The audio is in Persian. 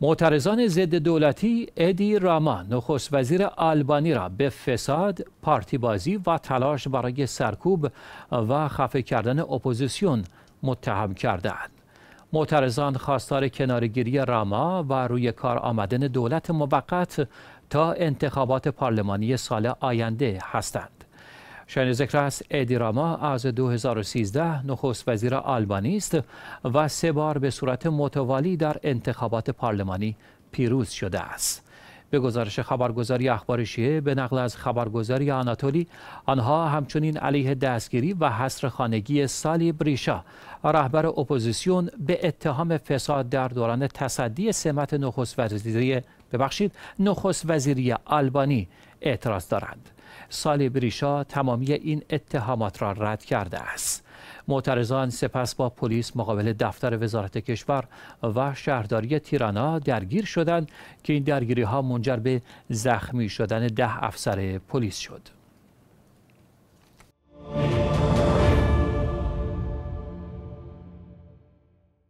معترضان ضد دولتی ادی راما نخست وزیر آلبانی را به فساد، پارتی بازی و تلاش برای سرکوب و خفه کردن اپوزیسیون متهم کردند. معترضان خواستار کنارگیری راما و روی کار آمدن دولت موقت تا انتخابات پارلمانی سال آینده هستند. شاین ذکر است ادی راما از 2013 نخست وزیر آلبانی است و سه بار به صورت متوالی در انتخابات پارلمانی پیروز شده است. به گزارش خبرگزاری اخبار به نقل از خبرگزاری آناتولی آنها همچنین علیه دستگیری و حصر خانگی سالی بریشا رهبر اپوزیسیون به اتهام فساد در دوران تصدی سمت نخست وزیری ببخشید نخست وزیری آلبانی اعتراض دارند سال بریشا تمامی این اتهامات را رد کرده است معترضان سپس با پلیس مقابل دفتر وزارت کشور و شهرداری تیرانا درگیر شدند که این درگیری ها منجر به زخمی شدن ده افسر پلیس شد